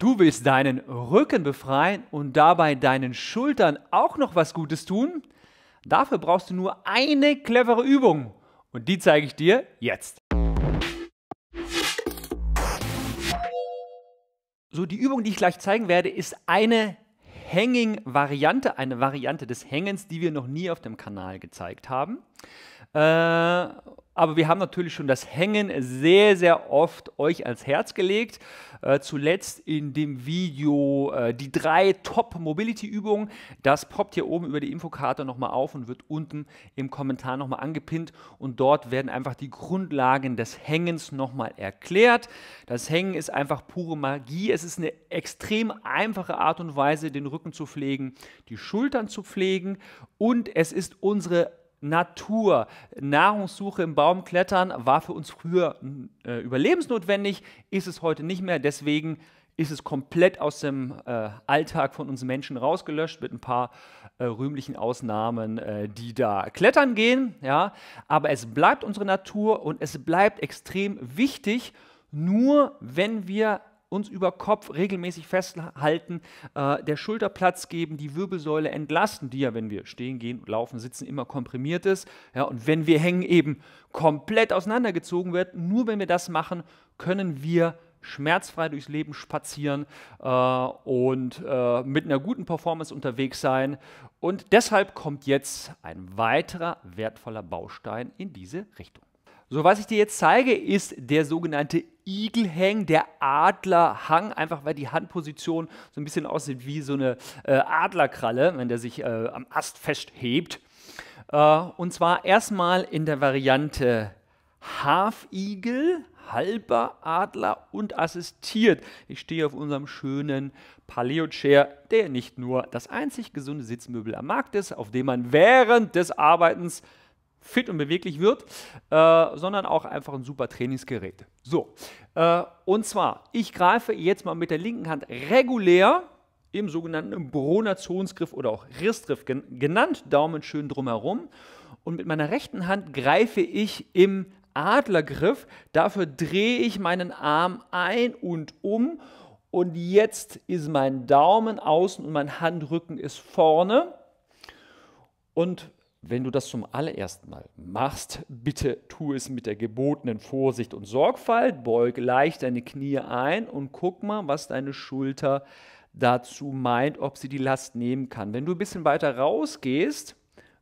Du willst deinen Rücken befreien und dabei deinen Schultern auch noch was Gutes tun? Dafür brauchst du nur eine clevere Übung und die zeige ich dir jetzt. So, die Übung, die ich gleich zeigen werde, ist eine Hanging-Variante, eine Variante des Hängens, die wir noch nie auf dem Kanal gezeigt haben. Äh, aber wir haben natürlich schon das Hängen sehr, sehr oft euch ans Herz gelegt. Äh, zuletzt in dem Video äh, die drei Top-Mobility-Übungen. Das poppt hier oben über die Infokarte nochmal auf und wird unten im Kommentar nochmal angepinnt. Und dort werden einfach die Grundlagen des Hängens nochmal erklärt. Das Hängen ist einfach pure Magie. Es ist eine extrem einfache Art und Weise, den Rücken zu pflegen, die Schultern zu pflegen. Und es ist unsere Natur. Nahrungssuche im Baum klettern war für uns früher hm, äh, überlebensnotwendig, ist es heute nicht mehr. Deswegen ist es komplett aus dem äh, Alltag von uns Menschen rausgelöscht, mit ein paar äh, rühmlichen Ausnahmen, äh, die da klettern gehen. Ja? Aber es bleibt unsere Natur und es bleibt extrem wichtig, nur wenn wir uns über Kopf regelmäßig festhalten, äh, der Schulter Platz geben, die Wirbelsäule entlasten, die ja, wenn wir stehen, gehen, laufen, sitzen, immer komprimiert ist. Ja, und wenn wir hängen, eben komplett auseinandergezogen wird. Nur wenn wir das machen, können wir schmerzfrei durchs Leben spazieren äh, und äh, mit einer guten Performance unterwegs sein. Und deshalb kommt jetzt ein weiterer wertvoller Baustein in diese Richtung. So, was ich dir jetzt zeige, ist der sogenannte Igelhang, der Adlerhang, einfach weil die Handposition so ein bisschen aussieht wie so eine äh, Adlerkralle, wenn der sich äh, am Ast festhebt. Äh, und zwar erstmal in der Variante Half Hafigel, halber Adler und assistiert. Ich stehe auf unserem schönen Paleo-Chair, der nicht nur das einzig gesunde Sitzmöbel am Markt ist, auf dem man während des Arbeitens fit und beweglich wird, äh, sondern auch einfach ein super Trainingsgerät. So, äh, und zwar, ich greife jetzt mal mit der linken Hand regulär im sogenannten Pronationsgriff oder auch Rissgriff gen genannt, Daumen schön drumherum. Und mit meiner rechten Hand greife ich im Adlergriff. Dafür drehe ich meinen Arm ein und um. Und jetzt ist mein Daumen außen und mein Handrücken ist vorne. Und wenn du das zum allerersten Mal machst, bitte tu es mit der gebotenen Vorsicht und Sorgfalt. Beug leicht deine Knie ein und guck mal, was deine Schulter dazu meint, ob sie die Last nehmen kann. Wenn du ein bisschen weiter rausgehst,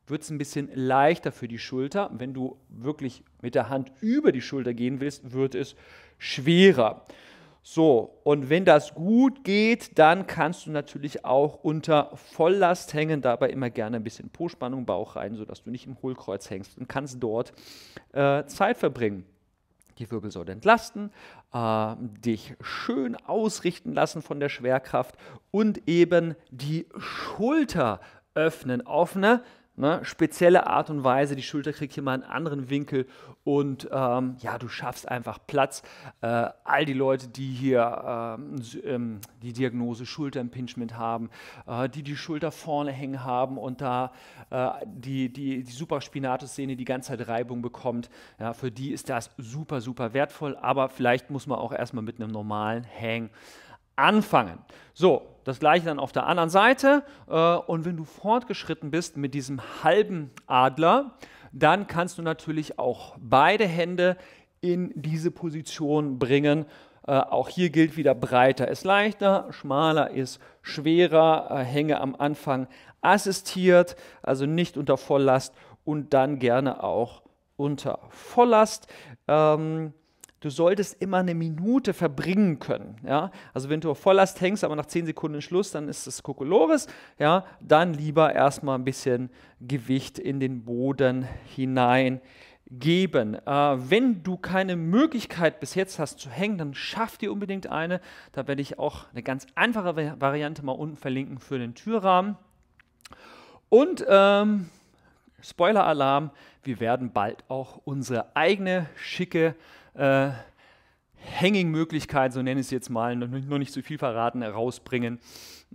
wird es ein bisschen leichter für die Schulter. Wenn du wirklich mit der Hand über die Schulter gehen willst, wird es schwerer. So, und wenn das gut geht, dann kannst du natürlich auch unter Volllast hängen, dabei immer gerne ein bisschen Po-Spannung, Bauch rein, sodass du nicht im Hohlkreuz hängst und kannst dort äh, Zeit verbringen. Die Wirbelsäule entlasten, äh, dich schön ausrichten lassen von der Schwerkraft und eben die Schulter öffnen auf eine Ne? Spezielle Art und Weise, die Schulter kriegt hier mal einen anderen Winkel und ähm, ja, du schaffst einfach Platz. Äh, all die Leute, die hier ähm, ähm die Diagnose Schulterimpingement haben, äh, die die Schulter vorne hängen haben und da äh, die, die, die Supraspinatus-Sehne die ganze Zeit Reibung bekommt, ja, für die ist das super, super wertvoll, aber vielleicht muss man auch erstmal mit einem normalen Hang anfangen. So, das gleiche dann auf der anderen Seite. Äh, und wenn du fortgeschritten bist mit diesem halben Adler, dann kannst du natürlich auch beide Hände in diese Position bringen. Äh, auch hier gilt wieder, breiter ist leichter, schmaler ist schwerer, äh, hänge am Anfang assistiert, also nicht unter Volllast und dann gerne auch unter Volllast. Ähm, du solltest immer eine Minute verbringen können. Ja? Also wenn du auf Volllast hängst, aber nach 10 Sekunden Schluss, dann ist es Kokolores. Ja? Dann lieber erstmal ein bisschen Gewicht in den Boden hineingeben. Äh, wenn du keine Möglichkeit bis jetzt hast zu hängen, dann schaff dir unbedingt eine. Da werde ich auch eine ganz einfache Variante mal unten verlinken für den Türrahmen. Und ähm, Spoiler-Alarm, wir werden bald auch unsere eigene schicke äh, Hanging-Möglichkeit, so nenne ich es jetzt mal, nur nicht zu so viel verraten, herausbringen.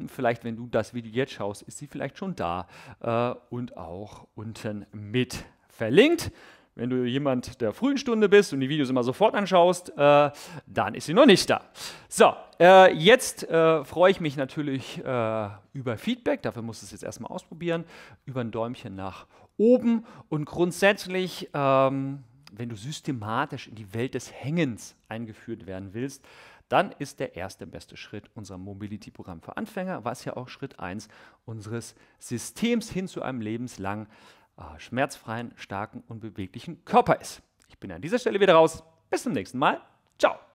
Vielleicht, wenn du das Video jetzt schaust, ist sie vielleicht schon da äh, und auch unten mit verlinkt. Wenn du jemand der frühen Stunde bist und die Videos immer sofort anschaust, äh, dann ist sie noch nicht da. So, äh, jetzt äh, freue ich mich natürlich äh, über Feedback. Dafür musst du es jetzt erstmal ausprobieren. Über ein Däumchen nach oben. Und grundsätzlich ähm, wenn du systematisch in die Welt des Hängens eingeführt werden willst, dann ist der erste beste Schritt unser Mobility-Programm für Anfänger, was ja auch Schritt 1 unseres Systems hin zu einem lebenslang äh, schmerzfreien, starken und beweglichen Körper ist. Ich bin an dieser Stelle wieder raus. Bis zum nächsten Mal. Ciao.